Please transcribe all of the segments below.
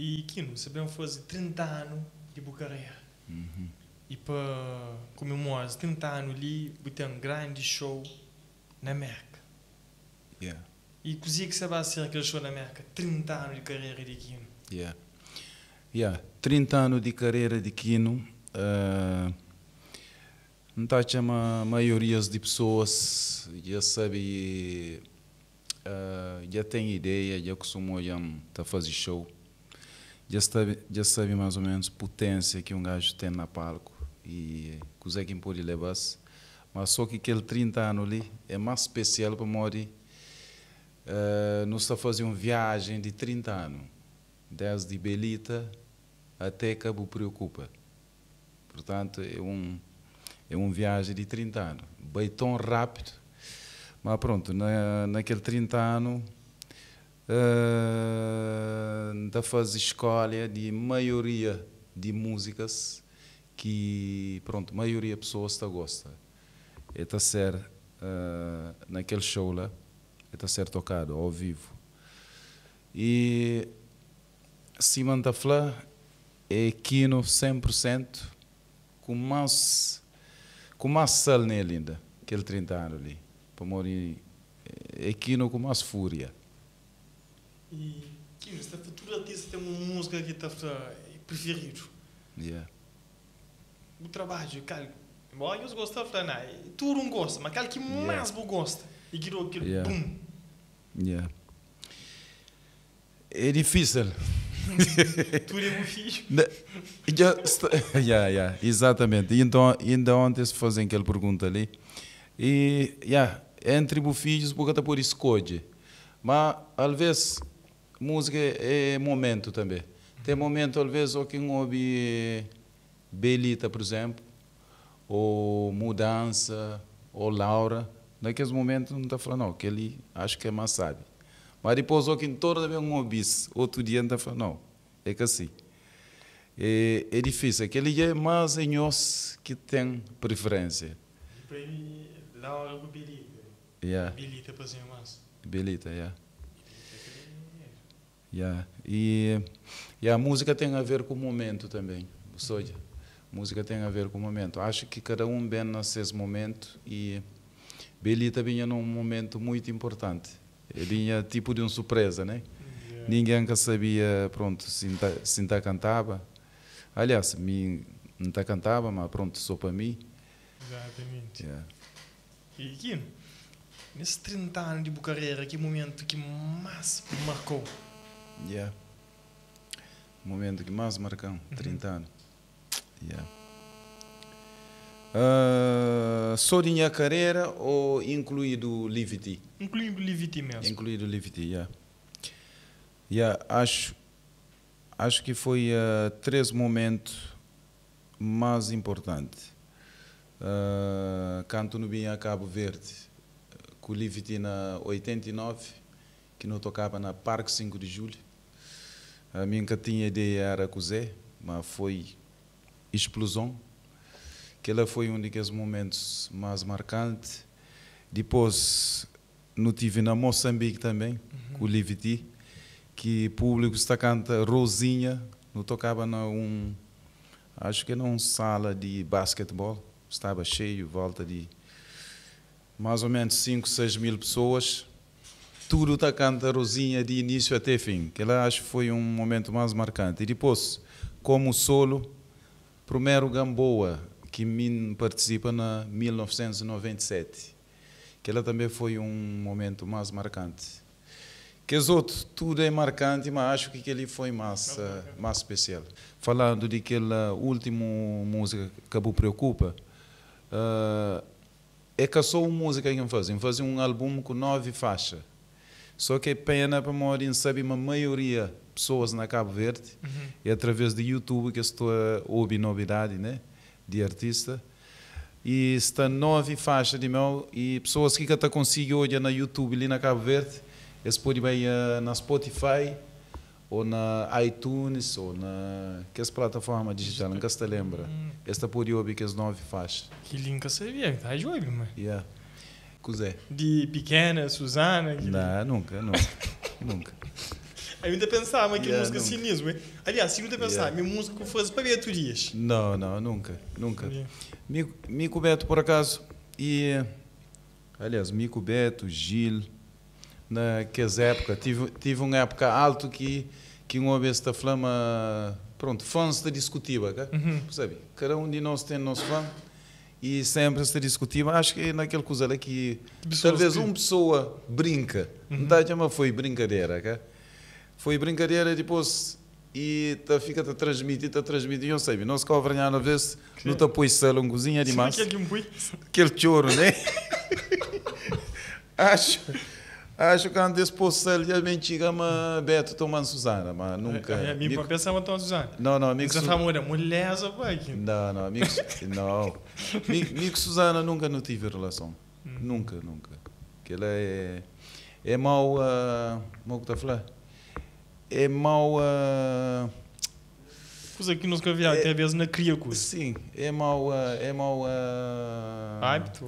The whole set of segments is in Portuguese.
E aquilo, sabemos fazer 30 anos de boa carreira. Uhum. E para comemorar 30 anos ali, botar um grande show na América. Yeah. E cozinha que sabe ser aquele show na América? 30 anos de carreira de Quino. Yeah. Yeah. 30 anos de carreira de Quino. Uh, eh, não está a maioria de pessoas já sabe, uh, já tem ideia, já costumou já tá fazer show já sabe, já sabe mais ou menos potência que um gajo tem na palco e consegue impor e levar-se. Mas só que aquele 30 anos ali é mais especial para Mori. Uh, nós está fazer uma viagem de 30 anos, desde Belita até Cabo Preocupa. Portanto, é um é uma viagem de 30 anos. Bem tão rápido. Mas pronto, na, naquele 30 anos uh, da faz escolha de maioria de músicas que, pronto, maioria pessoas está gosta. Está é ser uh, naquele show lá, está é ser tocado ao vivo. E Simon da Flá é quino 100% com mais com mais sal nele ainda, aquele 30 anos ali, para morrer é quino com mais fúria. E que esta futura artista tem uma música que está ah, preferido. Yeah. O trabalho, cara, embora eu gosto de falar, tu não gosta, mas aquele que mais yeah. gosta. E que aquilo, yeah. Yeah. É difícil. Tudo é difícil. yeah, yeah, exatamente. E então, ainda então ontem se fazem aquela pergunta ali. E, yeah, entre bufilhos, porque está por escolha. Mas, às vezes, Música é, é momento também. Tem momento, talvez, ou que ouve Belita, por exemplo, ou Mudança, ou Laura. Naqueles momentos não é está falando, não, que ele acho que é mais sabe. Mas depois, ou que em toda vez um obis, outro dia não está falando, não, é que assim. É, é difícil, aquele é mais em os que tem preferência. Para mim, Laura ou é Belita. Yeah. Belita, por exemplo, mais. Belita, yeah. Yeah. E, e a música tem a ver com o momento também, Soja. Música tem a ver com o momento. Acho que cada um bem nesse momento e Belita vinha é num momento muito importante. Vinha é tipo de uma surpresa, né? Yeah. Ninguém nunca sabia, pronto, se ainda tá, tá cantava. Aliás, me não tá cantava, mas pronto, sou para mim. Exatamente. Yeah. E Kino, nesses 30 anos de carreira, que momento que mais marcou? Yeah. Momento que mais marcão, uhum. 30 anos. Yeah. Uh, ah, só de minha carreira ou incluído Livity? Incluído Livity mesmo. Incluído Livity, yeah. yeah. Acho, acho que foi uh, três momentos mais importantes. Uh, ah, canto no Binha Cabo Verde, com o Livity na 89, que não tocava na Parque 5 de Julho a minha que tinha ideia era cozer, mas foi explosão. Que ela foi um dos momentos mais marcantes. Depois, não tive na Moçambique também, uhum. com o Liviti, que público está cantando Rosinha, não tocava na um, acho que não sala de basquetebol, estava cheio, volta de mais ou menos 5, 6 mil pessoas tudo está cantando Rosinha de início até fim, que lá acho que foi um momento mais marcante. E depois, como solo, primeiro Gamboa, que participa na 1997, que ela também foi um momento mais marcante. Que os outros, tudo é marcante, mas acho que ele foi mais, eh, mais especial. Falando de aquela última música que acabou Preocupa, uh, é que só uma música que fazem, fazem um álbum com nove faixas. Só que é pena para Maurin sabe uma maioria pessoas na Cabo Verde uhum. é através de YouTube que estou a ouvir novidade, né? De artista. E está nove faixas de meu e pessoas que até consigo hoje na YouTube ali na Cabo Verde, eles é podem eh, bem na Spotify ou na iTunes ou na que é as plataforma digital, nunca se lembra. Hum. Esta pode ouvir que é as nove faixas. Que link você via, está de web, mano. Yeah. É. De pequena, Suzana? Que... Não, nunca, nunca. nunca. Aí ainda pensava que yeah, música nunca. cinismo. Aliás, se ainda pensava, yeah. minha música fosse para Beatriz. Não, não, nunca, nunca. Yeah. Mico, Beto, por acaso, e. Aliás, Mico Beto, Gil, naquelas épocas, tive, tive uma época alto que, que uma vez esta flama. Pronto, fãs da discutiva, uhum. sabe? Cada um de nós tem nosso fã e sempre se discutia, acho que naquele coisa é que talvez que... uma pessoa brinca, uhum. não tá, chama foi brincadeira, cá. foi brincadeira depois e tá, fica a tá transmitir, a tá transmitir, eu sei, não se cobra às vezes, não está apoia salão, um cozinha demais, aquele choro, né? acho Acho que é antes posso lhe mentira é mas Beto tomando Suzana, mas é, nunca. É, é, me amigo... pensava tomando Suzana. Não, não, amigo. Essa família, mulher, essa aqui. Não, não, amigo. não. Amigo Suzana nunca não tive relação. Hum. Nunca, nunca. Que ela é. É mau. Uh, como está a falar? É mau. Uh, coisa que nunca vi, até vezes na cria coisa. Sim, é mau. Uh, é mau. Uh, Hábito?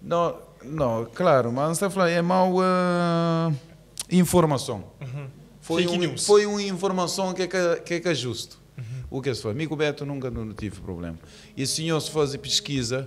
Não. Não, claro, mas você falar é mau uh, informação. Uhum. Foi, Fake um, news. foi uma informação que é, que é, que é justo. Uhum. O que é se faz? Mico Beto nunca não tive problema. E o senhor se fazer pesquisa,